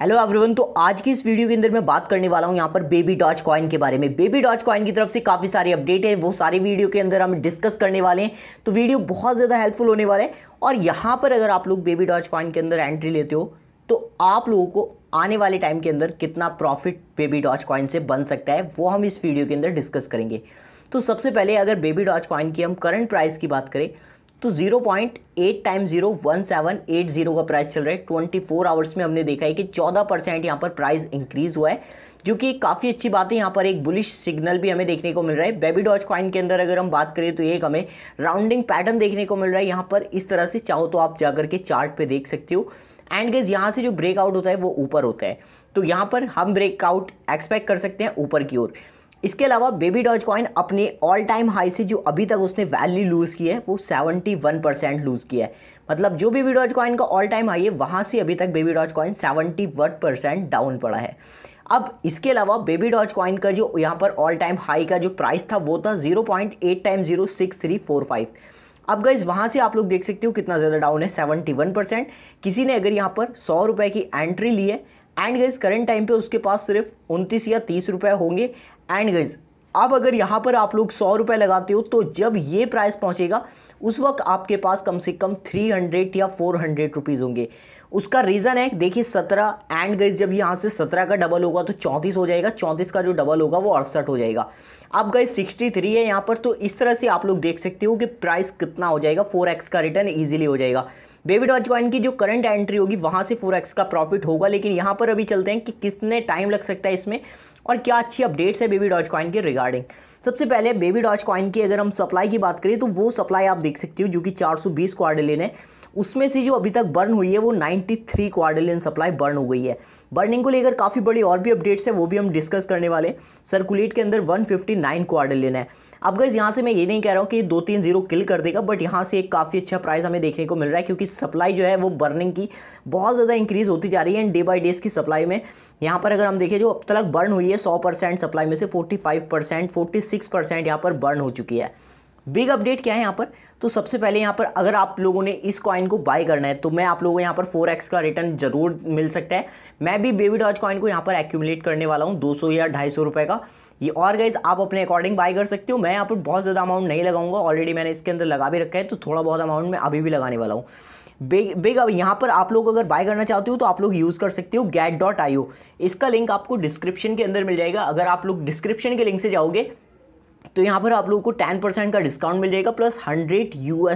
hello everyone तो आज की इस वीडियो के अंदर मैं बात करने वाला हूं यहाँ पर बेबी डॉच कॉइन के बारे में बेबी डॉच कॉइन की तरफ से काफ़ी सारे अपडेट है वो सारे वीडियो के अंदर हम डिस्कस करने वाले हैं तो वीडियो बहुत ज़्यादा हेल्पफुल होने वाला है और यहाँ पर अगर आप लोग बेबी डॉच कॉइन के अंदर एंट्री लेते हो तो आप लोगों को आने वाले टाइम के अंदर कितना प्रॉफिट बेबी डॉच कॉइन से बन सकता है वो हम इस वीडियो के अंदर डिस्कस करेंगे तो सबसे पहले अगर बेबी डॉच कॉइन की हम करंट प्राइस की बात करें तो 0.8 point eight time zero one seven eight zero का प्राइस चल रहा है ट्वेंटी फोर आवर्स में हमने देखा है कि चौदह परसेंट यहाँ पर प्राइस इंक्रीज हुआ है जो कि काफ़ी अच्छी बात है यहाँ पर एक बुलिश सिग्नल भी हमें देखने को मिल रहा है बेबी डॉज कॉइन के अंदर अगर हम बात करें तो एक हमें राउंडिंग पैटर्न देखने को मिल रहा है यहाँ पर इस तरह से चाहो तो आप जाकर के चार्ट पे देख सकते हो एंड गेज यहाँ से जो ब्रेकआउट होता है वो ऊपर होता है तो यहाँ पर हम ब्रेकआउट एक्सपेक्ट कर सकते हैं ऊपर की ओर इसके अलावा बेबी डॉज कॉइन अपने ऑल टाइम हाई से जो अभी तक उसने वैल्यू लूज़ की है वो 71 परसेंट लूज़ किया है मतलब जो बेबी डॉज कॉइन का ऑल टाइम हाई है वहाँ से अभी तक baby doge coin 71 percent down पड़ा है अब इसके अलावा बेबी डॉज कॉइन का जो यहाँ पर ऑल टाइम हाई का जो प्राइस था वो था zero point eight time zero six three four five अब गई वहाँ से आप लोग देख सकते हो कितना ज़्यादा डाउन है सेवेंटी वन परसेंट किसी ने अगर यहाँ पर सौ रुपये की एंट्री ली है एंड गईज करेंट टाइम पे उसके पास सिर्फ उनतीस या तीस रुपये होंगे एंड गाइज अब अगर यहाँ पर आप लोग सौ रुपये लगाते हो तो जब ये प्राइस पहुँचेगा उस वक्त आपके पास कम से कम थ्री हंड्रेड या फोर हंड्रेड रुपीज़ होंगे उसका रीज़न है देखिए सत्रह एंड गाइज जब यहाँ से सत्रह का डबल होगा तो चौंतीस हो जाएगा चौंतीस का जो डबल होगा वो अड़सठ हो जाएगा अब गाइज सिक्सटी थ्री है यहाँ पर तो इस तरह से आप लोग देख सकते हो कि प्राइस कितना हो जाएगा फोर एक्स का रिटर्न ईजिली हो जाएगा बेबी डॉज कॉइन की जो करंट एंट्री होगी वहाँ से फोर का प्रॉफिट होगा लेकिन यहाँ पर अभी चलते हैं कि कितने टाइम लग सकता है इसमें और क्या अच्छी अपडेट्स है बेबी डॉज कॉइन के रिगार्डिंग सबसे पहले बेबी डॉज कॉइन की अगर हम सप्लाई की बात करें तो वो सप्लाई आप देख सकते हो जो कि 420 क्वार्डलिन है उसमें से जो अभी तक बर्न हुई है वो 93 क्वार्डलिन सप्लाई बर्न हो गई है बर्निंग को लेकर काफ़ी बड़ी और भी अपडेट्स है वो भी हम डिस्कस करने वाले सर्कुलेट के अंदर 159 क्वार्डलिन है अब गैस यहाँ से मैं ये नहीं कह रहा हूँ कि दो तीन जीरो किल कर देगा बट यहाँ से एक काफ़ी अच्छा प्राइस हमें देखने को मिल रहा है क्योंकि सप्लाई जो है वो बर्निंग की बहुत ज़्यादा इंक्रीज़ होती जा रही है एंड डे बाई डे इसकी सप्लाई में यहाँ पर अगर हम देखें जो अब तक बर्न हुई है सौ परसेंट सप्लाई में से forty five percent forty six percent यहाँ पर बर्न हो चुकी है बिग अपडेट क्या है यहाँ पर तो सबसे पहले यहाँ पर अगर आप लोगों ने इस कॉइन को बाय करना है तो मैं आप लोगों को यहाँ पर 4x का रिटर्न जरूर मिल सकता है मैं भी बेबी डॉज कॉइन को यहाँ पर एक्यूमुलेट करने वाला हूँ 200 या ढाई सौ रुपये का ये और गाइज आप अपने अकॉर्डिंग बाय कर सकते हो मैं यहाँ पर बहुत ज़्यादा अमाउंट नहीं लगाऊंगा ऑलरेडी मैंने इसके अंदर लगा भी रखा है तो थोड़ा बहुत अमाउंट मैं अभी भी लगाने वाला हूँ बिग बिग अब यहाँ पर आप लोग अगर बाय करना चाहते हो तो आप लोग यूज़ कर सकते हो गैट डॉट आई इसका लिंक आपको डिस्क्रिप्शन के अंदर मिल जाएगा अगर आप लोग डिस्क्रिप्शन के लिंक से जाओगे तो यहाँ पर आप लोगों को टेन परसेंट का डिस्काउंट मिल जाएगा प्लस हंड्रेड यू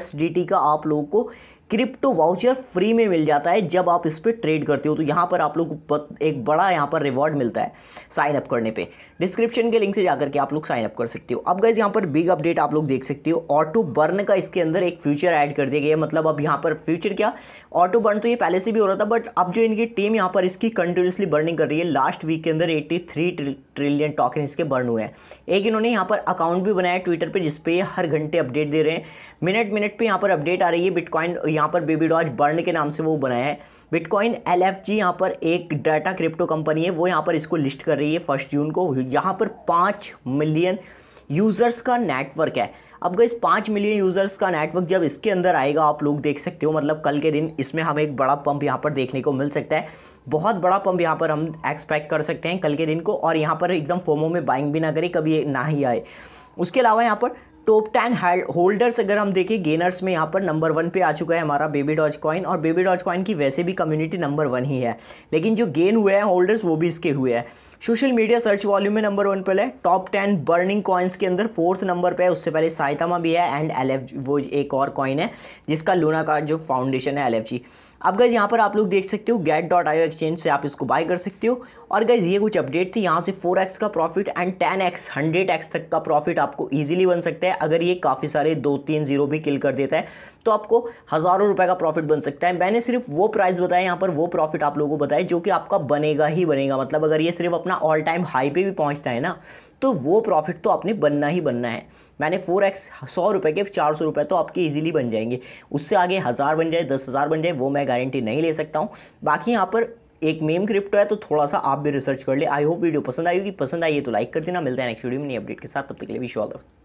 का आप लोगों को क्रिप्टो वाउचर फ्री में मिल जाता है जब आप इस पर ट्रेड करते हो तो यहाँ पर आप लोग को एक बड़ा यहाँ पर रिवॉर्ड मिलता है साइन अप करने पे डिस्क्रिप्शन के लिंक से जाकर के आप लोग साइन अप कर सकते हो अब गए यहाँ पर बिग अपडेट आप लोग देख सकते हो ऑटो बर्न का इसके अंदर एक फ्यूचर ऐड कर दिया गया मतलब अब यहाँ पर फ्यूचर क्या ऑटो बर्न तो ये पहले से भी हो रहा था बट अब जो इनकी टीम यहाँ पर इसकी कंटिन्यूसली बर्निंग कर रही है लास्ट वीक के अंदर एट्टी थ्री ट्रिलियन टॉकन इसके बर्न हुए हैं एक इन्होंने यहाँ पर अकाउंट भी बनाया ट्विटर पर जिसपे हर घंटे अपडेट दे रहे हैं मिनट मिनट पर यहाँ पर अपडेट आ रही है बिटकॉइन यहाँ पर बेबी डॉज बर्न के नाम से वो बनाया है बिटकॉइन एल एफ जी यहाँ पर एक डाटा क्रिप्टो कंपनी है वो यहाँ पर इसको लिस्ट कर रही है फर्स्ट जून को यहाँ पर पाँच मिलियन यूज़र्स का नेटवर्क है अब गई पाँच मिलियन यूज़र्स का नेटवर्क जब इसके अंदर आएगा आप लोग देख सकते हो मतलब कल के दिन इसमें हमें एक बड़ा पंप यहाँ पर देखने को मिल सकता है बहुत बड़ा पंप यहाँ पर हम एक्सपेक्ट कर सकते हैं कल के दिन को और यहाँ पर एकदम फोमो में बाइंग भी ना करें कभी ना ही आए उसके अलावा यहाँ पर टॉप टेन होल्डर्स अगर हम देखें गेनर्स में यहाँ पर नंबर वन पे आ चुका है हमारा बेबी डॉज कॉइन और बेबी डॉज कॉइन की वैसे भी कम्युनिटी नंबर वन ही है लेकिन जो गेन हुए हैं होल्डर्स वो भी इसके हुए हैं सोशल मीडिया सर्च वॉल्यूम में नंबर वन पर है टॉप टेन बर्निंग कॉइन्स के अंदर फोर्थ नंबर पर है उससे पहले साइतामा भी है एंड एल वो एक और कॉइन है जिसका लूना का जो फाउंडेशन है एल अब गैज़ यहाँ पर आप लोग देख सकते हो गेट डॉट आई एक्सचेंज से आप इसको बाय कर सकते हो और गैज़ ये कुछ अपडेट थी यहाँ से 4x का प्रॉफिट एंड 10x 100x तक का प्रॉफिट आपको इजीली बन सकता है अगर ये काफ़ी सारे दो तीन जीरो भी किल कर देता है तो आपको हज़ारों रुपए का प्रॉफिट बन सकता है मैंने सिर्फ वो प्राइस बताया यहाँ पर वो प्रॉफिट आप लोगों को बताया जो कि आपका बनेगा ही बनेगा मतलब अगर ये सिर्फ अपना ऑल टाइम हाई पे भी पहुँचता है ना तो वो प्रॉफिट तो आपने बनना ही बनना है मैंने फोर एक्स सौ रुपये के चार सौ रुपये तो आपके इजीली बन जाएंगे उससे आगे हज़ार बन जाए दस हज़ार बन जाए वो मैं गारंटी नहीं ले सकता हूँ बाकी यहाँ पर एक मेम क्रिप्टो है तो थोड़ा सा आप भी रिसर्च कर ले आई होप वीडियो पसंद आई होगी पसंद आई है तो लाइक कर देना मिलता है नेक्स्ट वीडियो में नई अपडेट के साथ तब तक के लिए विश